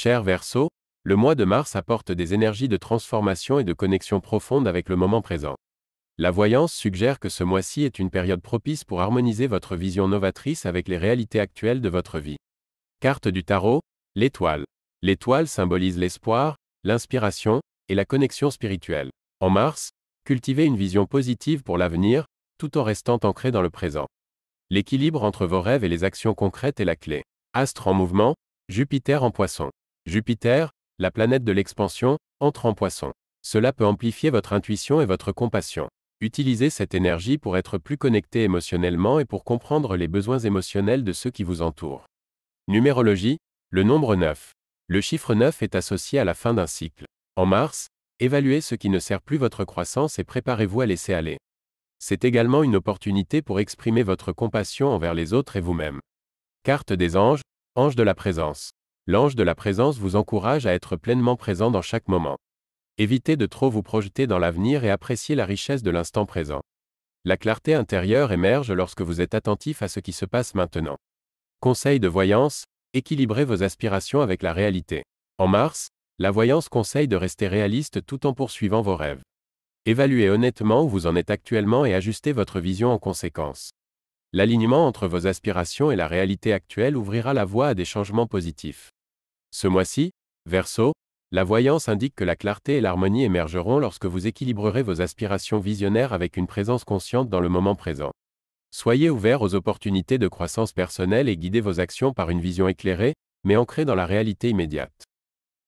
Cher Verseau, le mois de mars apporte des énergies de transformation et de connexion profonde avec le moment présent. La voyance suggère que ce mois-ci est une période propice pour harmoniser votre vision novatrice avec les réalités actuelles de votre vie. Carte du tarot, l'étoile. L'étoile symbolise l'espoir, l'inspiration et la connexion spirituelle. En mars, cultivez une vision positive pour l'avenir, tout en restant ancré dans le présent. L'équilibre entre vos rêves et les actions concrètes est la clé. Astre en mouvement, Jupiter en poisson. Jupiter, la planète de l'expansion, entre en poisson. Cela peut amplifier votre intuition et votre compassion. Utilisez cette énergie pour être plus connecté émotionnellement et pour comprendre les besoins émotionnels de ceux qui vous entourent. Numérologie, le nombre 9. Le chiffre 9 est associé à la fin d'un cycle. En mars, évaluez ce qui ne sert plus votre croissance et préparez-vous à laisser aller. C'est également une opportunité pour exprimer votre compassion envers les autres et vous-même. Carte des anges, ange de la présence. L'ange de la présence vous encourage à être pleinement présent dans chaque moment. Évitez de trop vous projeter dans l'avenir et appréciez la richesse de l'instant présent. La clarté intérieure émerge lorsque vous êtes attentif à ce qui se passe maintenant. Conseil de voyance, équilibrez vos aspirations avec la réalité. En mars, la voyance conseille de rester réaliste tout en poursuivant vos rêves. Évaluez honnêtement où vous en êtes actuellement et ajustez votre vision en conséquence. L'alignement entre vos aspirations et la réalité actuelle ouvrira la voie à des changements positifs. Ce mois-ci, Verseau, la voyance indique que la clarté et l'harmonie émergeront lorsque vous équilibrerez vos aspirations visionnaires avec une présence consciente dans le moment présent. Soyez ouvert aux opportunités de croissance personnelle et guidez vos actions par une vision éclairée, mais ancrée dans la réalité immédiate.